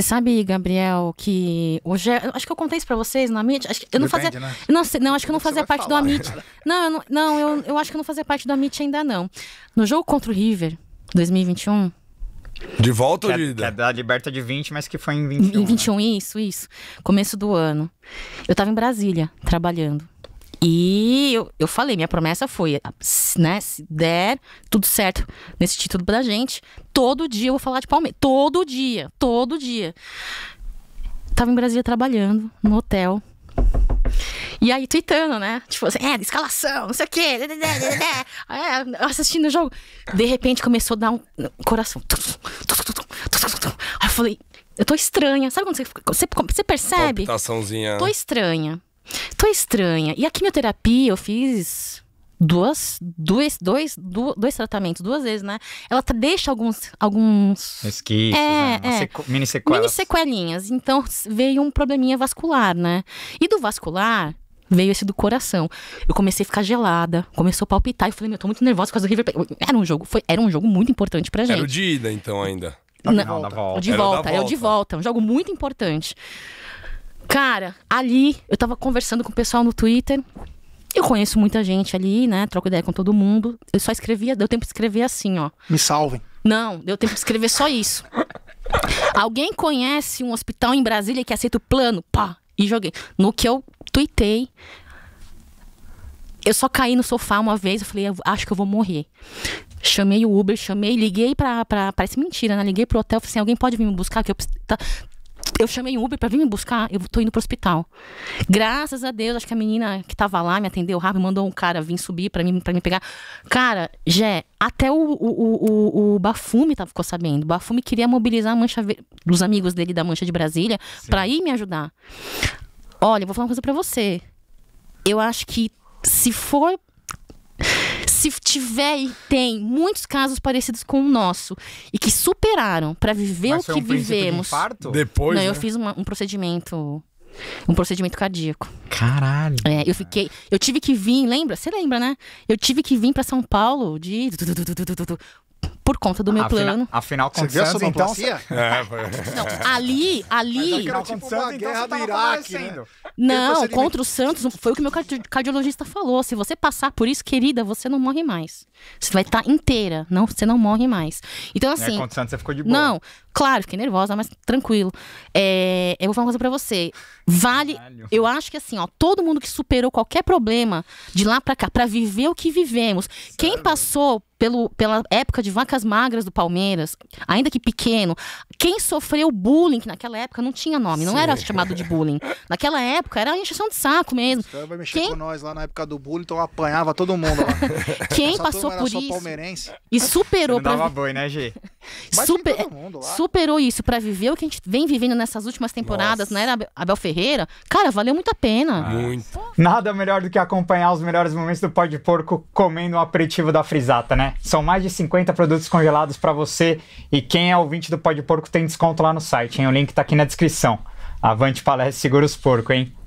Você sabe, Gabriel, que hoje é... acho que eu contei isso para vocês na mídia. Acho que eu não Depende, fazia, né? não, não, acho que eu não fazia parte falar, do Amit. Não, eu não, não eu, eu acho que eu não fazia parte do Amit ainda não. No jogo contra o River, 2021, de volta que ou é, é da Liberta de 20, mas que foi em 21. Em 21, né? isso, isso. Começo do ano. Eu tava em Brasília, trabalhando. E eu, eu falei, minha promessa foi, ah, né, se der tudo certo nesse título pra gente, todo dia eu vou falar de Palmeiras. Todo dia, todo dia. Tava em Brasília trabalhando, no hotel. E aí, tweetando, né? Tipo assim, é, escalação, não sei o quê. É, assistindo o jogo. De repente começou a dar um coração. Aí eu falei, eu tô estranha. Sabe quando você, você, você percebe? Né? Tô estranha. Tô estranha. E a quimioterapia eu fiz duas, dois, dois, dois tratamentos, duas vezes, né? Ela tá, deixa alguns. alguns Esquiços, é, né? é. Sequ... Mini sequelas. Mini sequelinhas. Então veio um probleminha vascular, né? E do vascular. Veio esse do coração. Eu comecei a ficar gelada, começou a palpitar. E falei, meu, eu tô muito nervosa por causa do River Plate. Era um jogo, foi, era um jogo muito importante pra gente. Era o de ida, então, ainda. Não, tá, não, volta. É de volta, é o de volta. É um jogo muito importante. Cara, ali eu tava conversando com o pessoal no Twitter. Eu conheço muita gente ali, né? Troco ideia com todo mundo. Eu só escrevia, deu tempo de escrever assim, ó. Me salvem. Não, deu tempo de escrever só isso. Alguém conhece um hospital em Brasília que aceita o plano? Pá! E joguei. No que eu tuitei, eu só caí no sofá uma vez, eu falei, eu acho que eu vou morrer. Chamei o Uber, chamei, liguei pra. pra parece mentira, né? Liguei pro hotel, falei assim: alguém pode vir me buscar? Que eu tá, eu chamei um Uber para vir me buscar, eu tô indo pro hospital. Graças a Deus, acho que a menina que tava lá me atendeu rápido, mandou um cara vir subir para mim, para me pegar. Cara, Jé, até o, o, o, o Bafume tava, ficou sabendo. O Bafume queria mobilizar a mancha dos amigos dele da Mancha de Brasília para ir me ajudar. Olha, vou falar uma coisa para você. Eu acho que se for se tiver e tem muitos casos parecidos com o nosso e que superaram para viver Mas o que um vivemos. De infarto? Depois, Não, né? eu fiz uma, um procedimento um procedimento cardíaco. Caralho. É, eu fiquei, eu tive que vir, lembra? Você lembra, né? Eu tive que vir para São Paulo de por conta do meu afina, plano. Afinal, com é, é tipo, Santos, então... Você... É, ali, ali... Não, contra o Santos, foi o que meu cardiologista falou. Se você passar por isso, querida, você não morre mais. Você vai estar tá inteira, não, você não morre mais. Então, é, assim... É, contra o Santos, você ficou de boa. Não, claro, fiquei nervosa, mas tranquilo. É, eu vou falar uma coisa pra você. Vale... Caralho. Eu acho que, assim, ó, todo mundo que superou qualquer problema de lá pra cá, pra viver o que vivemos, Sério? quem passou pelo, pela época de vacas meninas magras do Palmeiras, ainda que pequeno, quem sofreu bullying, que naquela época não tinha nome, não era chamado de bullying. Naquela época era injeção de saco mesmo. Os vai mexer quem... com nós lá na época do bullying, então apanhava todo mundo lá. quem Essa passou por isso palmeirense. e superou boi, né, Gê? Super, superou isso para viver o que a gente vem vivendo nessas últimas temporadas, Nossa. né? Era Abel Ferreira, cara, valeu muito a pena. Muito. Nada melhor do que acompanhar os melhores momentos do pó de porco comendo um aperitivo da Frisata, né? São mais de 50 produtos congelados para você e quem é ouvinte do pó de porco tem desconto lá no site, hein? O link tá aqui na descrição. Avante palestra, segura os porcos, hein?